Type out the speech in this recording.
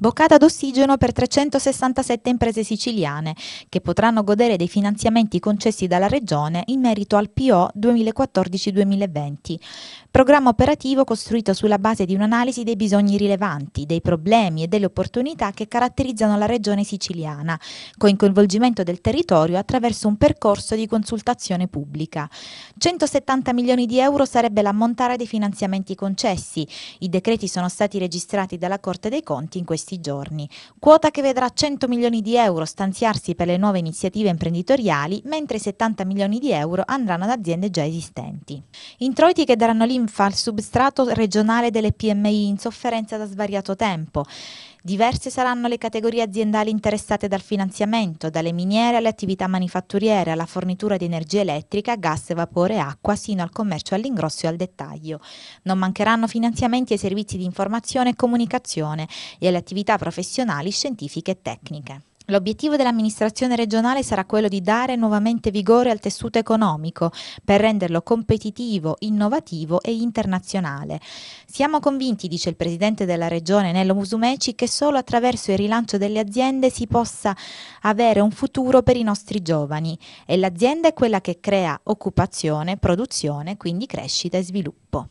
boccata d'ossigeno per 367 imprese siciliane che potranno godere dei finanziamenti concessi dalla Regione in merito al PO 2014-2020, programma operativo costruito sulla base di un'analisi dei bisogni rilevanti, dei problemi e delle opportunità che caratterizzano la Regione siciliana, con il coinvolgimento del territorio attraverso un percorso di consultazione pubblica. 170 milioni di euro sarebbe l'ammontare dei finanziamenti concessi. I decreti sono stati registrati dalla Corte dei Conti in questi questi giorni. Quota che vedrà 100 milioni di euro stanziarsi per le nuove iniziative imprenditoriali, mentre 70 milioni di euro andranno ad aziende già esistenti. Introiti che daranno linfa al substrato regionale delle PMI in sofferenza da svariato tempo. Diverse saranno le categorie aziendali interessate dal finanziamento, dalle miniere alle attività manifatturiere, alla fornitura di energia elettrica, gas, vapore e acqua, sino al commercio all'ingrosso e al dettaglio. Non mancheranno finanziamenti ai servizi di informazione e comunicazione e alle attività attività professionali, scientifiche e tecniche. L'obiettivo dell'amministrazione regionale sarà quello di dare nuovamente vigore al tessuto economico per renderlo competitivo, innovativo e internazionale. Siamo convinti, dice il presidente della regione Nello Musumeci, che solo attraverso il rilancio delle aziende si possa avere un futuro per i nostri giovani e l'azienda è quella che crea occupazione, produzione, quindi crescita e sviluppo.